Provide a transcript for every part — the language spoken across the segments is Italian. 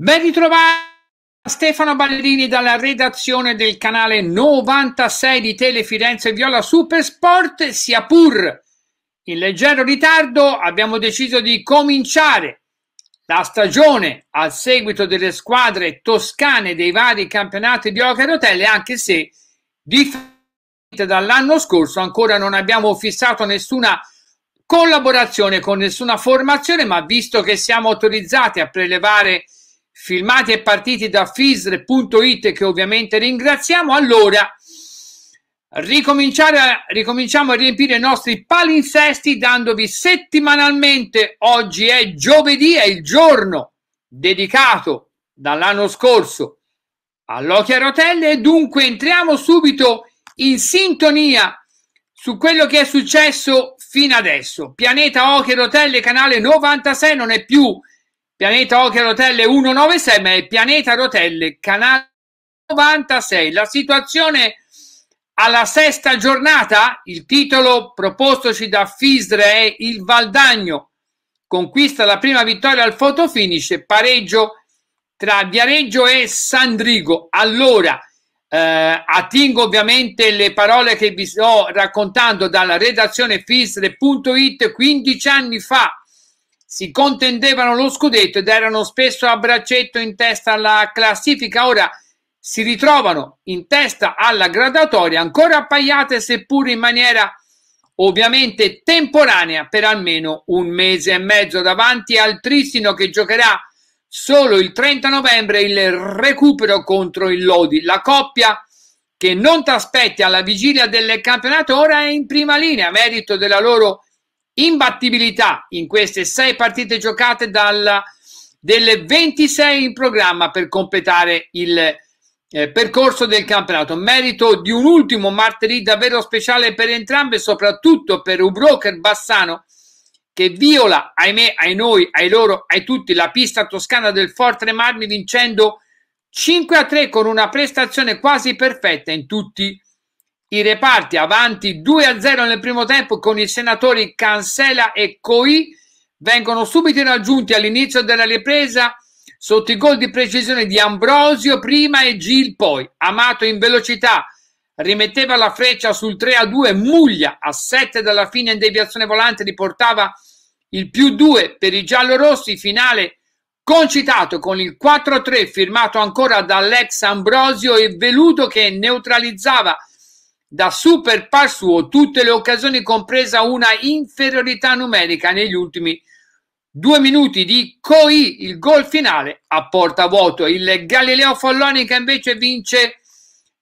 Ben ritrovato Stefano Ballerini dalla redazione del canale 96 di Tele Firenze Viola Supersport, sia pur in leggero ritardo abbiamo deciso di cominciare la stagione al seguito delle squadre toscane dei vari campionati di Oca e rotelle, anche se differente dall'anno scorso ancora non abbiamo fissato nessuna collaborazione con nessuna formazione, ma visto che siamo autorizzati a prelevare filmati e partiti da fisre.it che ovviamente ringraziamo. Allora, ricominciare, ricominciamo a riempire i nostri palinsesti dandovi settimanalmente, oggi è giovedì, è il giorno dedicato dall'anno scorso all'Occhio a Rotelle e dunque entriamo subito in sintonia su quello che è successo fino adesso. Pianeta Occhio Rotelle, canale 96, non è più Pianeta Hockey Rotelle 196, ma è Pianeta Rotelle, canale 96. La situazione alla sesta giornata, il titolo propostoci da Fisre è Il Valdagno. Conquista la prima vittoria al fotofinish pareggio tra Viareggio e Sandrigo. Allora, eh, attingo ovviamente le parole che vi sto raccontando dalla redazione fisre.it 15 anni fa si contendevano lo scudetto ed erano spesso a braccetto in testa alla classifica. Ora si ritrovano in testa alla gradatoria, ancora appaiate seppur in maniera ovviamente temporanea per almeno un mese e mezzo davanti al Tristino che giocherà solo il 30 novembre il recupero contro il Lodi. La coppia che non ti aspetti alla vigilia del campionato ora è in prima linea merito della loro imbattibilità in queste sei partite giocate dal, delle 26 in programma per completare il eh, percorso del campionato. Merito di un ultimo martedì davvero speciale per entrambe, soprattutto per Ubroker Bassano che viola, ahimè, ai noi, ai loro, ai tutti, la pista toscana del Fort Remarmi vincendo 5 a 3 con una prestazione quasi perfetta in tutti i i reparti avanti 2-0 a nel primo tempo con i senatori Cancela e Coi vengono subito raggiunti all'inizio della ripresa sotto i gol di precisione di Ambrosio prima e Gil poi. Amato in velocità rimetteva la freccia sul 3-2, a Muglia a 7 dalla fine in deviazione volante riportava il più 2 per i giallorossi, finale concitato con il 4-3 a firmato ancora dall'ex Ambrosio e Veluto che neutralizzava da super par suo tutte le occasioni, compresa una inferiorità numerica negli ultimi due minuti di Coi, il gol finale a porta vuoto. Il Galileo Follonica invece vince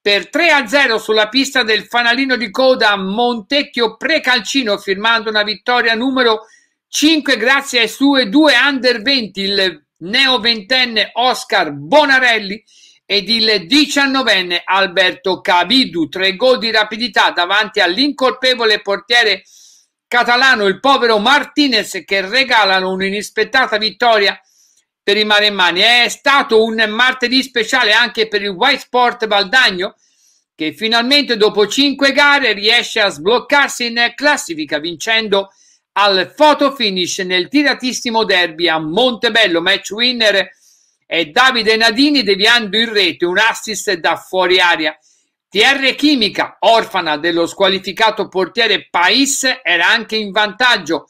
per 3-0 sulla pista del fanalino di coda Montecchio Precalcino, firmando una vittoria numero 5 grazie ai suoi due under 20, il neo ventenne Oscar Bonarelli ed il diciannovenne Alberto Cavidu, tre gol di rapidità davanti all'incolpevole portiere catalano, il povero Martinez, che regalano un'inaspettata vittoria per i maremmani. È stato un martedì speciale anche per il White Sport Valdagno, che finalmente dopo cinque gare riesce a sbloccarsi in classifica, vincendo al photo finish nel tiratissimo derby a Montebello, match winner e Davide Nadini deviando in rete un assist da fuori aria. TR Chimica, orfana dello squalificato portiere Pais, era anche in vantaggio.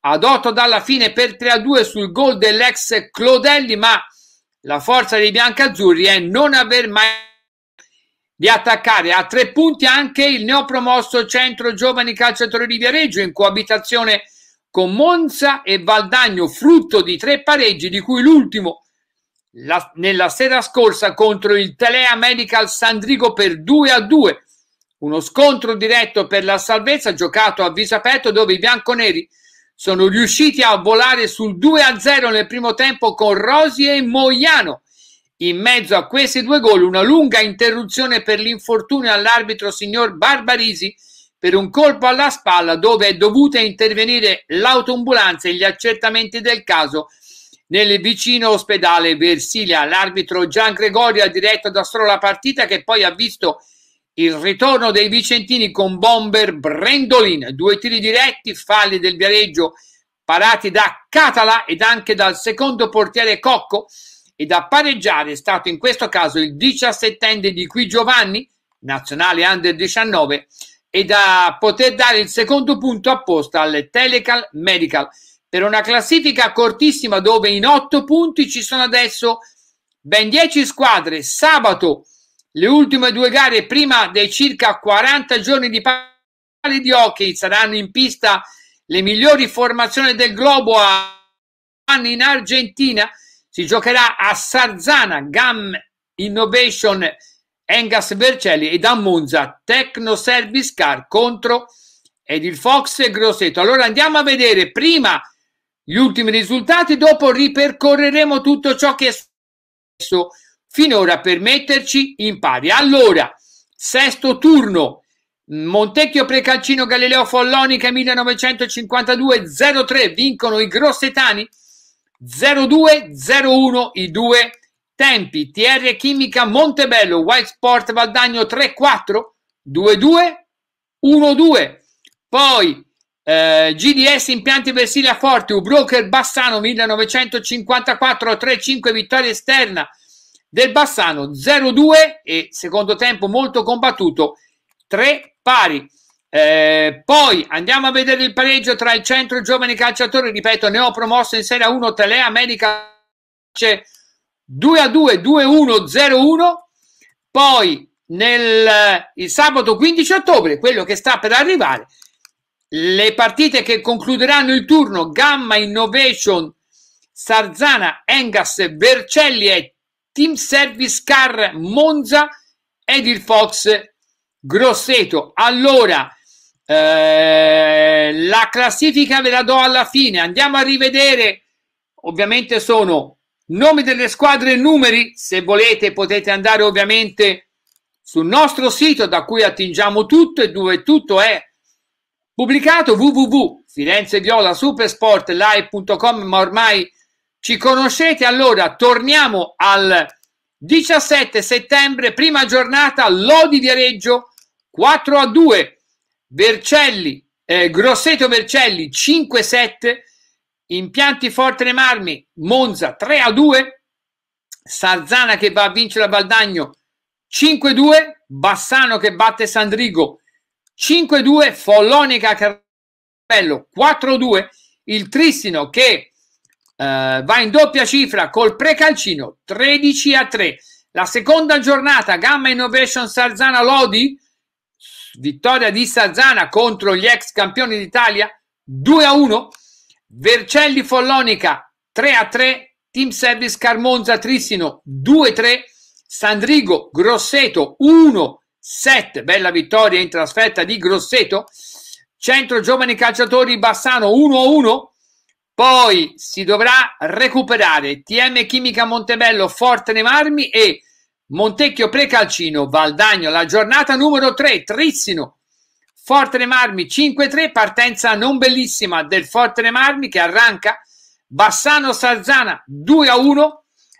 Adotto dalla fine per 3-2 sul gol dell'ex Clodelli, ma la forza dei biancazzurri è non aver mai di attaccare a tre punti anche il neopromosso centro giovani calciatori di Viareggio in coabitazione con Monza e Valdagno, frutto di tre pareggi, di cui l'ultimo la, nella sera scorsa contro il Telea Medical Sandrigo per 2 a 2. Uno scontro diretto per la salvezza giocato a viso aperto dove i bianconeri sono riusciti a volare sul 2 a 0 nel primo tempo con Rosi e Moiano. In mezzo a questi due gol una lunga interruzione per l'infortunio all'arbitro signor Barbarisi per un colpo alla spalla dove è dovuta intervenire l'autoambulanza e gli accertamenti del caso nel vicino ospedale Versilia l'arbitro Gian Gregorio ha diretto da solo la partita che poi ha visto il ritorno dei Vicentini con bomber Brendolin, due tiri diretti, falli del Viareggio parati da Catala ed anche dal secondo portiere Cocco E da pareggiare è stato in questo caso il 17enne di Qui Giovanni, nazionale under 19, e da poter dare il secondo punto apposta al Telecal Medical per una classifica cortissima dove in otto punti ci sono adesso ben dieci squadre. Sabato le ultime due gare prima dei circa 40 giorni di pari di hockey saranno in pista le migliori formazioni del globo a in Argentina. Si giocherà a Sarzana, GAM Innovation Engas Vercelli e da Monza Tecno Service Car contro ed il Fox e Grosseto. Allora andiamo a vedere prima gli ultimi risultati, dopo ripercorreremo tutto ciò che è successo finora per metterci in pari. Allora, sesto turno, Montecchio Precalcino Galileo Follonica 1952-03 vincono i Grossetani 0-2-0-1 i due tempi TR Chimica Montebello White Sport Valdagno 3-4 2-2 1-2 poi eh, GDS Impianti Versilia Forti, broker Bassano 1954, 3-5 vittoria esterna del Bassano, 0-2 e secondo tempo molto combattuto, 3 pari. Eh, poi andiamo a vedere il pareggio tra il centro giovani calciatori, ripeto, ne ho promosso in Serie 1 Telea America 2 a 2, 2 1, 0 1. Poi nel, il sabato 15 ottobre, quello che sta per arrivare, le partite che concluderanno il turno Gamma Innovation, Sarzana, Engas, Vercelli e Team Service Car Monza ed il Fox Grosseto. Allora, eh, la classifica ve la do alla fine. Andiamo a rivedere. Ovviamente sono nomi delle squadre e numeri. Se volete potete andare ovviamente sul nostro sito da cui attingiamo tutto e dove tutto è Pubblicato www.firenzeviolasupersportlive.com, ma ormai ci conoscete, allora torniamo al 17 settembre, prima giornata, Lodi Viareggio 4 a 2, Vercelli, eh, Grosseto Vercelli 5 a 7, Impianti Forte Marmi Monza 3 a 2, Sarzana che va a vincere a Valdagno 5 a 2, Bassano che batte Sandrigo 5-2 Follonica Carpello, 4-2 il Tristino che eh, va in doppia cifra col Precalcino 13 3. La seconda giornata Gamma Innovation Sarzana Lodi, vittoria di Sarzana contro gli ex campioni d'Italia 2 1. Vercelli Follonica 3 3, Team Service Carmonza Tristino 2 3, Sandrigo Grosseto 1 7, bella vittoria in trasferta di Grosseto, centro giovani calciatori Bassano 1-1, poi si dovrà recuperare TM Chimica Montebello Forte nei Marmi e Montecchio Precalcino Valdagno, la giornata numero 3, Trissino Forte nei Marmi 5-3, partenza non bellissima del Forte nei Marmi che arranca Bassano Sarzana 2-1,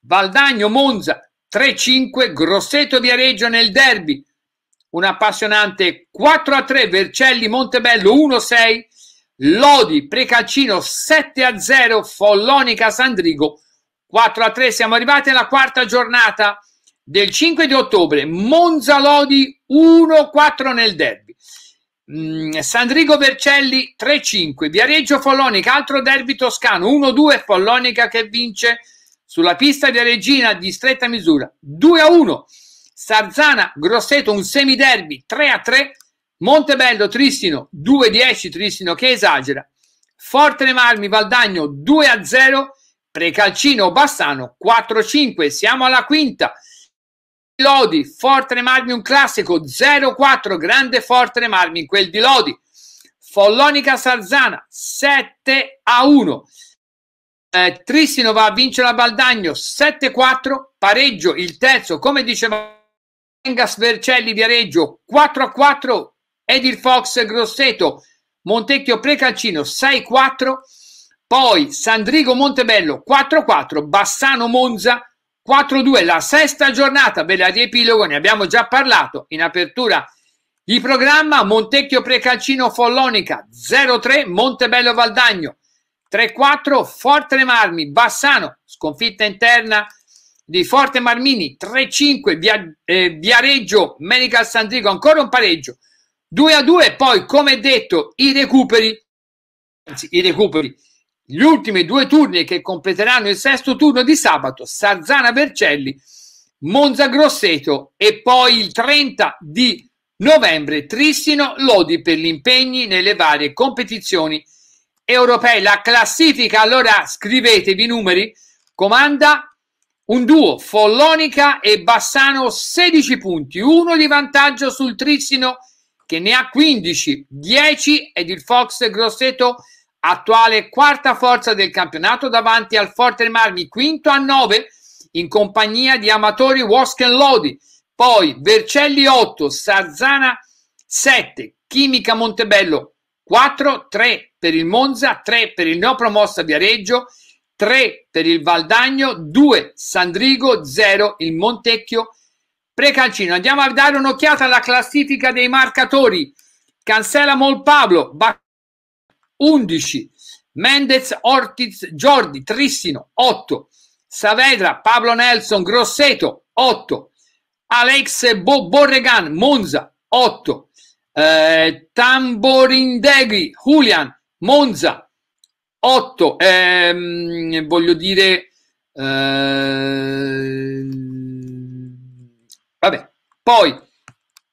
Valdagno Monza 3-5, Grosseto Viareggio nel derby un appassionante 4 a 3 Vercelli Montebello 1 6 Lodi Precalcino 7 a 0 Follonica Sandrigo 4 a 3 siamo arrivati alla quarta giornata del 5 di ottobre Monza Lodi 1 4 nel derby mm, Sandrigo Vercelli 3 5 Viareggio Follonica altro derby toscano 1 2 Follonica che vince sulla pista di Regina di stretta misura 2 a 1 Sarzana, Grosseto, un semiderby 3 a 3. Montebello, Tristino 2-10, a Tristino che esagera. Forte Le Marmi, Valdagno 2 a 0. Precalcino, Bassano 4 a 5. Siamo alla quinta. Lodi, Forte Le Marmi, un classico 0 a 4. Grande Forte Le Marmi in quel di Lodi. Follonica Sarzana 7 a 1. Eh, Tristino va a vincere a Baldagno 7-4, pareggio il terzo, come dicevamo Vengas Vercelli Viareggio 4 a 4 Edil Fox Grosseto Montecchio Precalcino 6 a 4 poi Sandrigo Montebello 4 a 4 Bassano Monza 4 a 2 la sesta giornata ve la riepilogo ne abbiamo già parlato in apertura di programma Montecchio Precalcino Follonica 0 a 3 Montebello Valdagno 3 a 4 Forte Marmi Bassano sconfitta interna di Forte Marmini 3-5 Via, eh, Viareggio Medical Sandrigo ancora un pareggio 2-2 poi come detto i recuperi anzi i recuperi gli ultimi due turni che completeranno il sesto turno di sabato Sarzana Vercelli Monza Grosseto e poi il 30 di novembre Tristino Lodi per gli impegni nelle varie competizioni europee la classifica allora scrivetevi i numeri comanda un duo Follonica e Bassano 16 punti, uno di vantaggio sul Trissino che ne ha 15, 10 ed il Fox Grosseto attuale quarta forza del campionato davanti al Forte Marmi quinto a 9 in compagnia di amatori Wasken Lodi, poi Vercelli 8, Sarzana 7, Chimica Montebello 4, 3 per il Monza, 3 per il neopromossa Viareggio 3 per il Valdagno, 2 Sandrigo, 0 il Montecchio Precalcino. Andiamo a dare un'occhiata alla classifica dei marcatori. Cancela Pablo, 11, Mendez, Ortiz, Giordi, Trissino, 8, Saavedra, Pablo Nelson, Grosseto, 8, Alex Bo Borregan, Monza, 8, eh, Tamborindeghi, Julian, Monza, 8, ehm, voglio dire, ehm, vabbè, poi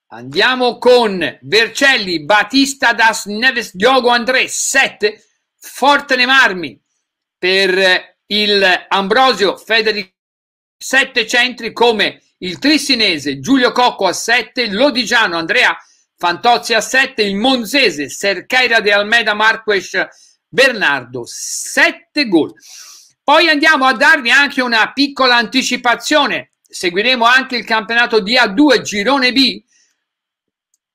andiamo con Vercelli, Batista das Neves, Diogo André, 7, Forte marmi per il Ambrosio Federico, 7 centri come il Trissinese, Giulio Cocco a 7, Lodigiano, Andrea Fantozzi a 7, il Monzese, Sercheira de Almeida, Marques Bernardo, 7 gol. Poi andiamo a darvi anche una piccola anticipazione. Seguiremo anche il campionato di A2 Girone B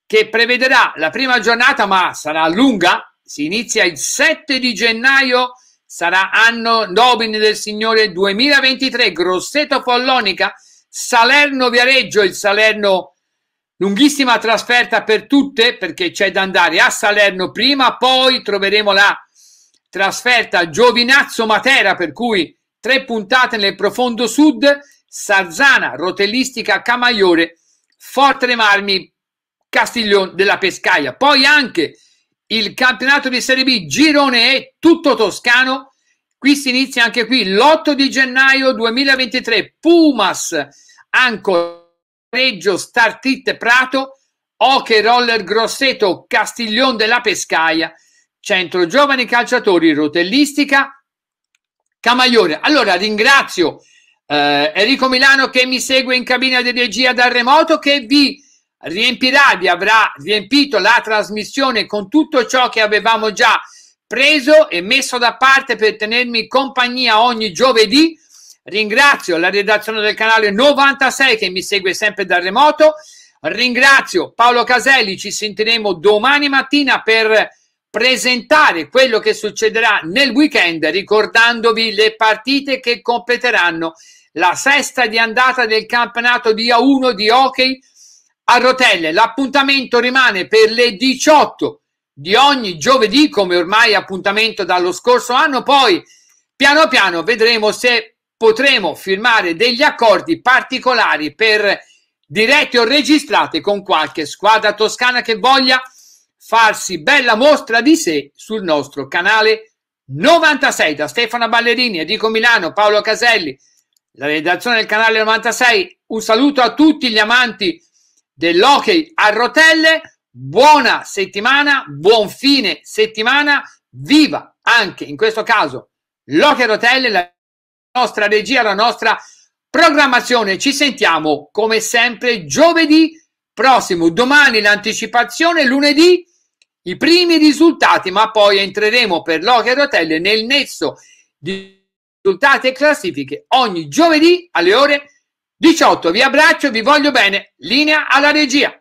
che prevederà la prima giornata, ma sarà lunga. Si inizia il 7 di gennaio, sarà anno Nobin del Signore 2023, Grosseto Follonica, Salerno Viareggio, il Salerno lunghissima trasferta per tutte perché c'è da andare a Salerno prima, poi troveremo la trasferta Giovinazzo Matera, per cui tre puntate nel profondo sud, Sarzana, rotellistica Camaiore, Forte dei Marmi, Castiglione della Pescaia. Poi anche il campionato di Serie B, girone E, tutto toscano. Qui si inizia anche qui l'8 di gennaio 2023, Pumas, Anco, Reggio, Startit Prato, Oche Roller Grosseto, Castiglione della Pescaia. Centro Giovani Calciatori Rotellistica Camaiore. Allora ringrazio eh, Enrico Milano che mi segue in cabina di regia dal remoto che vi riempirà, vi avrà riempito la trasmissione con tutto ciò che avevamo già preso e messo da parte per tenermi compagnia ogni giovedì. Ringrazio la redazione del canale 96 che mi segue sempre dal remoto. Ringrazio Paolo Caselli, ci sentiremo domani mattina per presentare quello che succederà nel weekend ricordandovi le partite che completeranno la sesta di andata del campionato di A1 di hockey a rotelle. L'appuntamento rimane per le 18 di ogni giovedì come ormai appuntamento dallo scorso anno, poi piano piano vedremo se potremo firmare degli accordi particolari per dirette o registrate con qualche squadra toscana che voglia farsi bella mostra di sé sul nostro canale 96 da Stefano Ballerini, Enrico Milano, Paolo Caselli, la redazione del canale 96. Un saluto a tutti gli amanti dell'hockey a rotelle. Buona settimana, buon fine settimana. Viva anche in questo caso l'hockey a rotelle, la nostra regia, la nostra programmazione. Ci sentiamo come sempre giovedì prossimo, domani l'anticipazione, lunedì i primi risultati, ma poi entreremo per Loche e Rotelle nel nesso di risultati e classifiche ogni giovedì alle ore 18. Vi abbraccio, vi voglio bene. Linea alla regia.